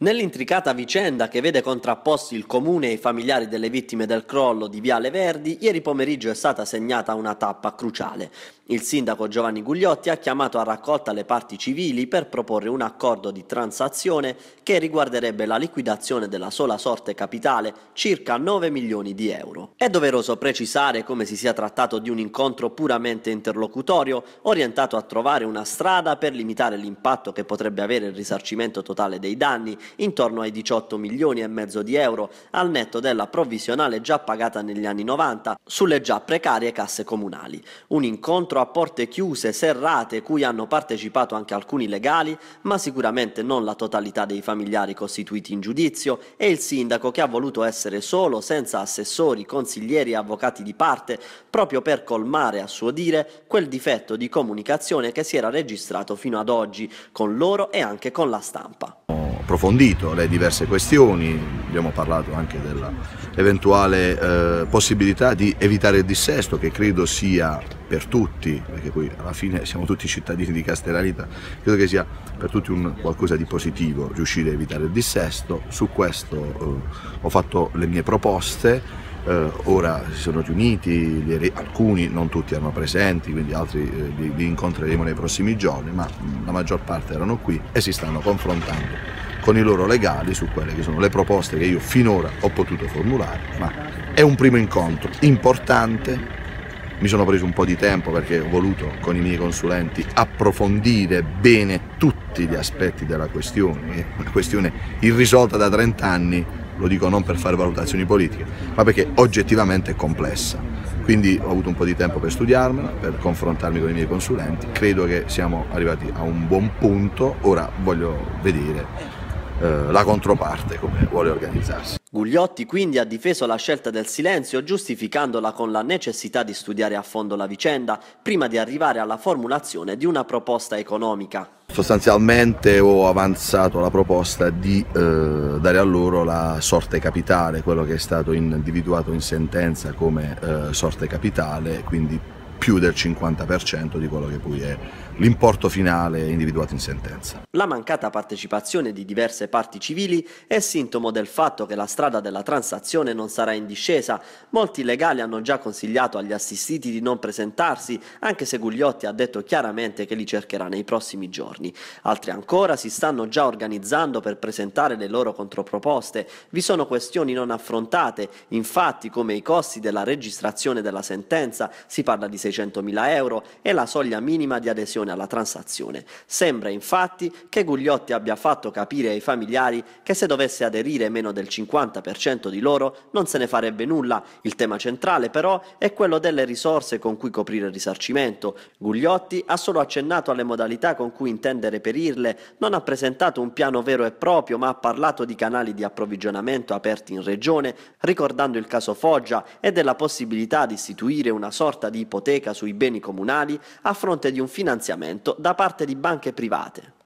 Nell'intricata vicenda che vede contrapposti il comune e i familiari delle vittime del crollo di Viale Verdi, ieri pomeriggio è stata segnata una tappa cruciale. Il sindaco Giovanni Gugliotti ha chiamato a raccolta le parti civili per proporre un accordo di transazione che riguarderebbe la liquidazione della sola sorte capitale, circa 9 milioni di euro. È doveroso precisare come si sia trattato di un incontro puramente interlocutorio, orientato a trovare una strada per limitare l'impatto che potrebbe avere il risarcimento totale dei danni intorno ai 18 milioni e mezzo di euro, al netto della provvisionale già pagata negli anni 90 sulle già precarie casse comunali. Un incontro a porte chiuse, serrate, cui hanno partecipato anche alcuni legali, ma sicuramente non la totalità dei familiari costituiti in giudizio e il sindaco che ha voluto essere solo, senza assessori, consiglieri e avvocati di parte, proprio per colmare, a suo dire, quel difetto di comunicazione che si era registrato fino ad oggi, con loro e anche con la stampa approfondito le diverse questioni, abbiamo parlato anche dell'eventuale eh, possibilità di evitare il dissesto che credo sia per tutti, perché poi alla fine siamo tutti cittadini di Castellaneta, credo che sia per tutti un qualcosa di positivo riuscire a evitare il dissesto, su questo eh, ho fatto le mie proposte, eh, ora si sono riuniti, li, alcuni, non tutti erano presenti, quindi altri eh, li, li incontreremo nei prossimi giorni, ma la maggior parte erano qui e si stanno confrontando con i loro legali su quelle che sono le proposte che io finora ho potuto formulare, ma è un primo incontro importante, mi sono preso un po' di tempo perché ho voluto con i miei consulenti approfondire bene tutti gli aspetti della questione, una questione irrisolta da 30 anni, lo dico non per fare valutazioni politiche, ma perché oggettivamente è complessa. Quindi ho avuto un po' di tempo per studiarmela, per confrontarmi con i miei consulenti, credo che siamo arrivati a un buon punto, ora voglio vedere eh, la controparte come vuole organizzarsi. Gugliotti quindi ha difeso la scelta del silenzio giustificandola con la necessità di studiare a fondo la vicenda prima di arrivare alla formulazione di una proposta economica. Sostanzialmente ho avanzato la proposta di eh, dare a loro la sorte capitale, quello che è stato individuato in sentenza come eh, sorte capitale, quindi più del 50% di quello che poi è l'importo finale individuato in sentenza. La mancata partecipazione di diverse parti civili è sintomo del fatto che la strada della transazione non sarà in discesa. Molti legali hanno già consigliato agli assistiti di non presentarsi, anche se Gugliotti ha detto chiaramente che li cercherà nei prossimi giorni. Altri ancora si stanno già organizzando per presentare le loro controproposte. Vi sono questioni non affrontate, infatti come i costi della registrazione della sentenza, si parla di 600 200.000 euro è la soglia minima di adesione alla transazione. Sembra infatti che Gugliotti abbia fatto capire ai familiari che se dovesse aderire meno del 50% di loro non se ne farebbe nulla. Il tema centrale però è quello delle risorse con cui coprire il risarcimento. Gugliotti ha solo accennato alle modalità con cui intende reperirle, non ha presentato un piano vero e proprio, ma ha parlato di canali di approvvigionamento aperti in regione, ricordando il caso Foggia e della possibilità di istituire una sorta di ipoteca pubblica sui beni comunali a fronte di un finanziamento da parte di banche private.